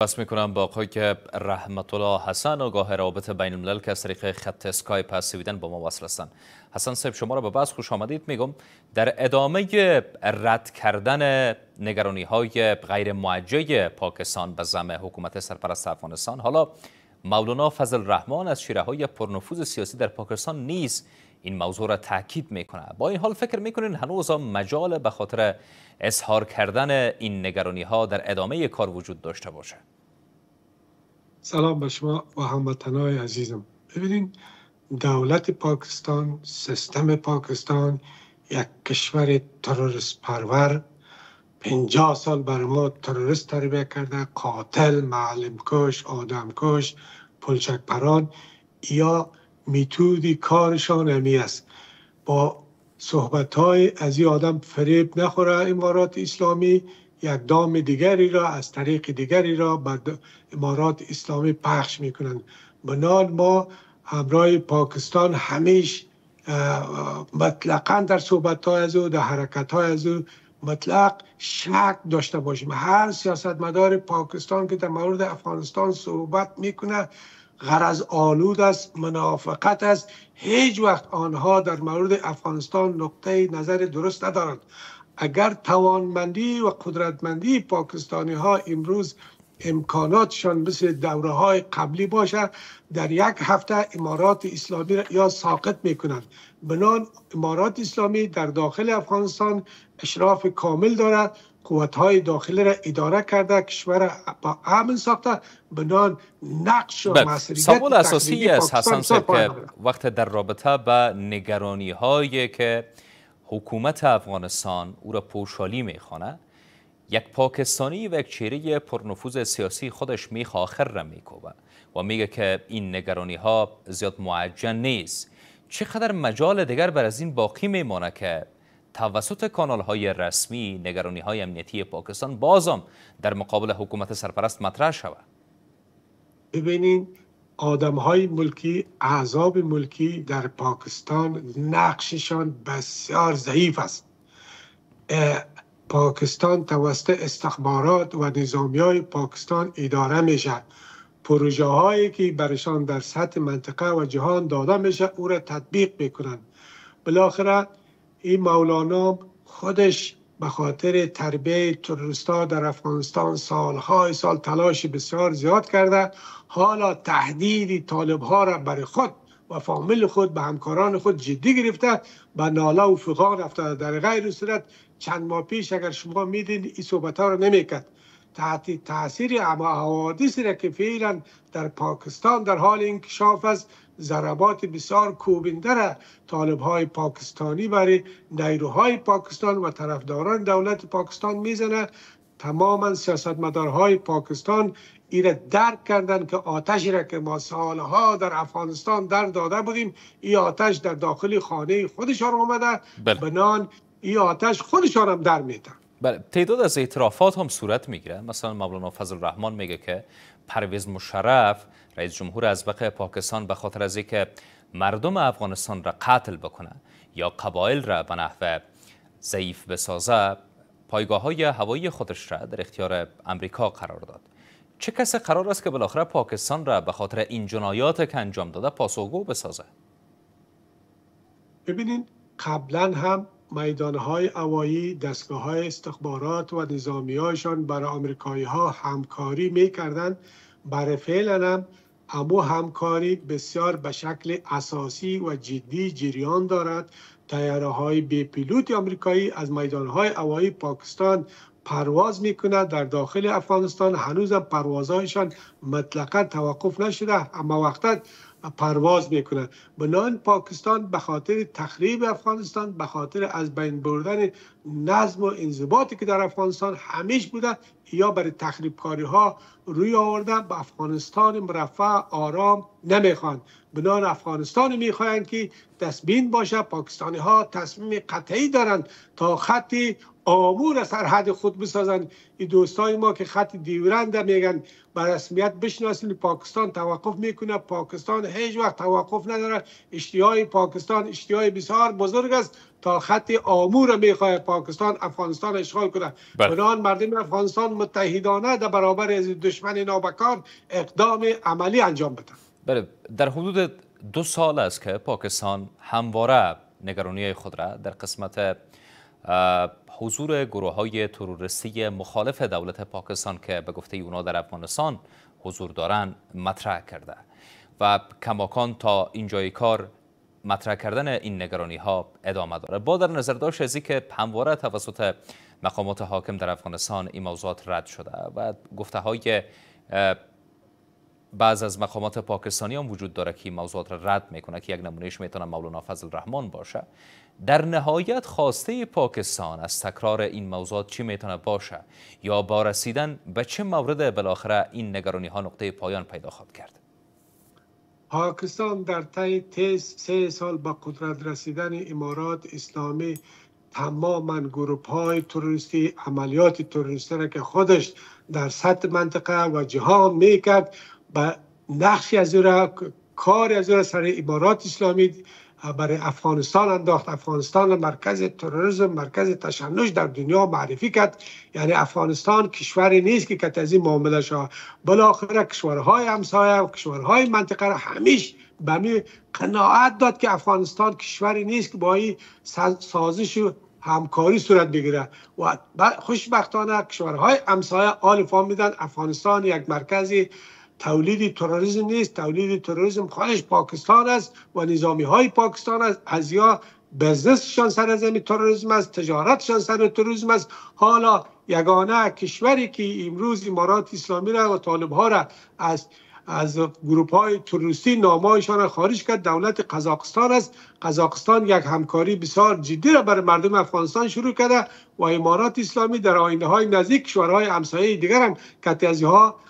بس میکنم با آقای که رحمت الله حسن آگاه رابط بین الملل که از طریق خط اسکایپ از سویدن با ما وصل هستند حسن صاحب شما را به بس خوش آمدید میگم در ادامه رد کردن نگرانی های غیر معجه پاکستان به زم حکومت سرپرست افغانستان حالا مولانا فضل رحمان از شیره های پرنفوذ سیاسی در پاکستان نیست این موضوع را تاکید میکنه با این حال فکر میکنین هنوز هم مجال به خاطر اظهار کردن این نگرانی ها در ادامه کار وجود داشته باشه سلام به شما و هموطنای عزیزم ببینین دولت پاکستان سیستم پاکستان یک کشور تروریست پرور پنجاه سال بر ما تروریست تربیه کرده قاتل معلم کش آدم کش پلچک پران یا میتودی کارشان امی است با صحبت های از این آدم فریب نخوره امارات اسلامی یک دام دیگری را از طریق دیگری را بر امارات اسلامی پخش میکنند بنان ما همراه پاکستان همیش مطلقا در صحبت های از او در حرکت های از او مطلق شک داشته باشیم هر سیاستمدار پاکستان که در مورد افغانستان صحبت میکنه غرض آلود است منافقت است هیچ وقت آنها در مورد افغانستان نقطه نظر درست ندارند اگر توانمندی و قدرتمندی پاکستانی ها امروز امکاناتشان مثل دوره های قبلی باشه در یک هفته امارات اسلامی را یا ساقط میکنند بنان امارات اسلامی در داخل افغانستان اشراف کامل دارد های داخلی را اداره کرده کشور با امن ساخته بنان نقش بله، و سوال اساسی است حسن که وقت در رابطه به نگرانی هایی که حکومت افغانستان او را پوشالی میخوانه یک پاکستانی و یک چهره پرنفوذ سیاسی خودش میخ آخر را میکوبه و میگه که این نگرانی ها زیاد معجن نیست چقدر مجال دیگر بر از این باقی میمانه که توسط کانال های رسمی نگرانی های امنیتی پاکستان بازم در مقابل حکومت سرپرست مطرح شود ببینید آدم های ملکی اعضاب ملکی در پاکستان نقششان بسیار ضعیف است پاکستان توسط استخبارات و نظامی های پاکستان اداره میشه. شد پروژه هایی که برشان در سطح منطقه و جهان داده میشه او را تطبیق میکنند بالاخره این مولانا خودش به خاطر تربیه تروریستا در افغانستان سالهای سال تلاش بسیار زیاد کرده حالا تهدید طالب ها را برای خود و فامیل خود به همکاران خود جدی گرفته و ناله و فقاق رفته در غیر صورت چند ماه پیش اگر شما میدین این صحبت ها را نمیکرد تحت تاثیر اما حوادثی را که فعلا در پاکستان در حال انکشاف است ضربات بسیار کوبنده را طالب های پاکستانی برای نیروهای پاکستان و طرفداران دولت پاکستان میزنه تماما سیاستمدارهای پاکستان ایره درک کردن که آتشی را که ما سالها در افغانستان در داده بودیم این آتش در داخل خانه خودشان آمده بنان بله. این آتش خودشان هم در میتن بله تعداد از اعترافات هم صورت میگیره مثلا مولانا فضل رحمان میگه که پرویز مشرف رئیس جمهور از بقیه پاکستان به خاطر از اینکه مردم افغانستان را قتل بکنه یا قبایل را به نحو ضعیف بسازه پایگاه های هوایی خودش را در اختیار امریکا قرار داد چه کسی قرار است که بالاخره پاکستان را به خاطر این جنایات که انجام داده پاسخگو بسازه ببینین قبلا هم میدانهای هوایی دستگاه های استخبارات و نظامی هایشان برای آمریکایی ها همکاری میکردند برای فعلا هم اما همکاری بسیار به شکل اساسی و جدی جریان دارد تیاره های بی آمریکایی از میدانهای های هوایی پاکستان پرواز کند در داخل افغانستان هنوز پروازهایشان مطلقا توقف نشده اما وقتا پرواز میکنند بنان پاکستان به خاطر تخریب افغانستان به خاطر از بین بردن نظم و انضباطی که در افغانستان همیش بوده یا برای تخریب کاری ها روی آوردن به افغانستان مرفع آرام نمیخوان بنان افغانستان میخواهند که تسبین باشه پاکستانی ها تصمیم قطعی دارند تا خط آمور سرحد خود بسازند این دوستای ما که خط دیورند میگن به رسمیت بشناسین پاکستان توقف میکنه پاکستان هیچ وقت توقف نداره اشتیاق پاکستان اشتیاق بسیار بزرگ است تا خط آمور میخواه پاکستان افغانستان اشغال کنه بله. بران مردم افغانستان متحدانه در برابر از دشمن نابکار اقدام عملی انجام بدن بله در حدود دو سال است که پاکستان همواره نگرانی خود را در قسمت حضور گروه های تروریستی مخالف دولت پاکستان که به گفته اونا در افغانستان حضور دارن مطرح کرده و کماکان تا اینجای کار مطرح کردن این نگرانی ها ادامه داره با در نظر داشت از که همواره توسط مقامات حاکم در افغانستان این موضوعات رد شده و گفته های بعض از مقامات پاکستانی هم وجود داره که این موضوعات را رد میکنه که یک نمونهش میتونه مولانا فضل رحمان باشه در نهایت خواسته پاکستان از تکرار این موضوعات چی میتونه باشه یا با رسیدن به چه مورد بالاخره این نگرانی ها نقطه پایان پیدا خواهد کرد پاکستان در طی تیز سه سال با قدرت رسیدن امارات اسلامی تماما گروپ های تروریستی عملیات تروریستی را که خودش در سطح منطقه و جهان میکرد و نقشی از او را کاری از او را سر عبارات اسلامی برای افغانستان انداخت افغانستان مرکز تروریسم مرکز تشنج در دنیا معرفی کرد یعنی افغانستان کشوری نیست که کت از این معامله شا بالاخره کشورهای همسایه و کشورهای منطقه را همیش به می قناعت داد که افغانستان کشوری نیست که با این سازش و همکاری صورت بگیره و خوشبختانه کشورهای همسایه آل میدن افغانستان یک مرکزی تولید تروریسم نیست تولید تروریسم خواهش پاکستان است و نظامی های پاکستان است از یا بزنسشان سر زمین تروریسم است تجارتشان سر تروریسم است حالا یگانه کشوری که امروز امارات اسلامی را و طالب ها را از از گروپ های تروریستی نامایشان را خارج کرد دولت قزاقستان است قزاقستان یک همکاری بسیار جدی را برای مردم افغانستان شروع کرده و امارات اسلامی در آینده های نزدیک کشورهای همسایه دیگر هم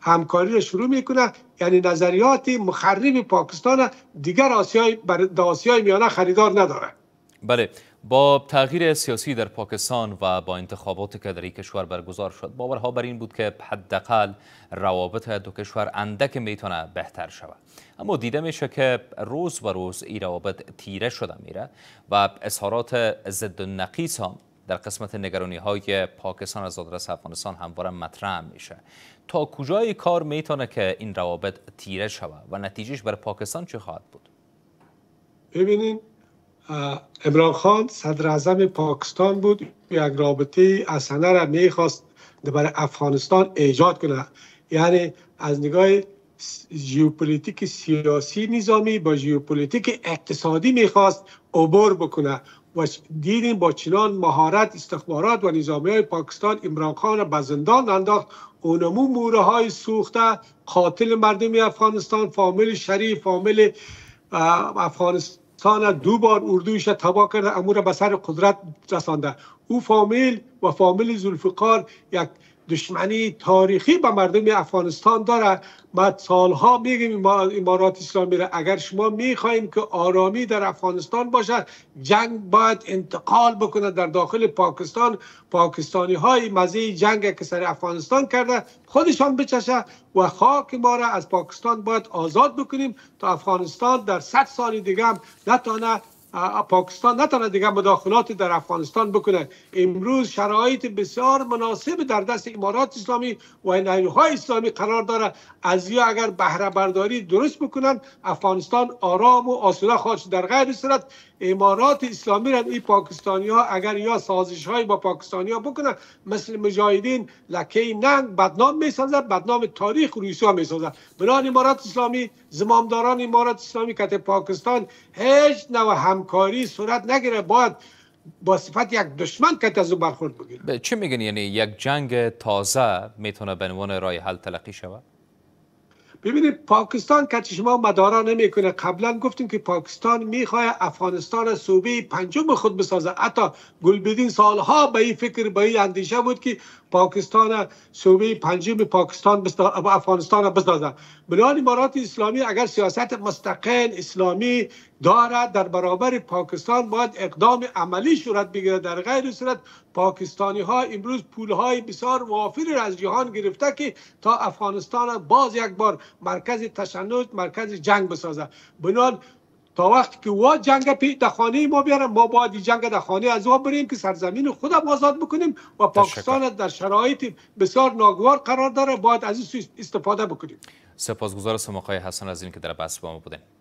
همکاری را شروع میکنه یعنی نظریات مخرب پاکستان دیگر آسیای بر آسیای میانه خریدار نداره بله با تغییر سیاسی در پاکستان و با انتخابات که در این کشور برگزار شد باورها بر این بود که حداقل روابط دو کشور اندک میتونه بهتر شود اما دیده میشه که روز به روز این روابط تیره شده میره و اظهارات ضد و نقیص هم در قسمت نگرانی های پاکستان از آدرس افغانستان همواره مطرح میشه تا کجای کار میتونه که این روابط تیره شود و نتیجهش بر پاکستان چه خواهد بود ببینین امران خان صدر اعظم پاکستان بود یک رابطه اسنه را میخواست برای افغانستان ایجاد کنه یعنی از نگاه ژیوپلیتیک سیاسی نظامی با ژیوپلیتیک اقتصادی میخواست عبور بکنه و دیدیم با چنان مهارت استخبارات و نظامی های پاکستان عمران خان به زندان انداخت اونمو موره های سوخته قاتل مردم افغانستان فامیل شریف فامیل افغانستان دو بار اردوش تبا کرده امور به سر قدرت رسانده او فامیل و فامیل زلفقار یک دشمنی تاریخی با مردم افغانستان داره ما سالها میگیم امارات اسلامی را اگر شما میخواهیم که آرامی در افغانستان باشد جنگ باید انتقال بکنه در داخل پاکستان پاکستانی های مزه جنگ که سر افغانستان کرده خودشان بچشه و خاک ما را از پاکستان باید آزاد بکنیم تا افغانستان در صد سال دیگه هم نتانه پاکستان نتونه دیگه مداخلات در افغانستان بکنه امروز شرایط بسیار مناسب در دست امارات اسلامی و نیروهای اسلامی قرار داره از یا اگر بهره برداری درست بکنن افغانستان آرام و آسوده خواهد در غیر صورت امارات اسلامی را این پاکستانی ها اگر یا سازش های با پاکستانی ها بکنن مثل مجاهدین لکه ننگ بدنام سازد بدنام تاریخ می سازد بنان امارات اسلامی زمامداران امارات اسلامی کت پاکستان هیچ نوع کاری صورت نگیره باید با صفت یک دشمن که از او برخورد بگیره چی میگن یعنی یک جنگ تازه میتونه به عنوان راه حل تلقی شود ببینید پاکستان کچی شما مدارا نمیکنه قبلا گفتیم که پاکستان میخواه افغانستان صوبه پنجم خود بسازه حتی گلبدین سالها به این فکر به این اندیشه بود که پاکستان صوبه پنجم پاکستان افغانستان بسازه بنان امارات اسلامی اگر سیاست مستقل اسلامی دارد در برابر پاکستان باید اقدام عملی صورت بگیرد در غیر صورت پاکستانی ها امروز پول های بسیار وافر از جهان گرفته که تا افغانستان باز یک بار مرکز تشنج مرکز جنگ بسازه بنان تا وقتی که وا جنگ پی خانه ما بیارم ما باید جنگ در خانه از وا بریم که سرزمین خود آزاد بکنیم و پاکستان در شرایط بسیار ناگوار قرار داره باید از این استفاده بکنیم سپاسگزار سماقای حسن از این که در بحث با ما بودیم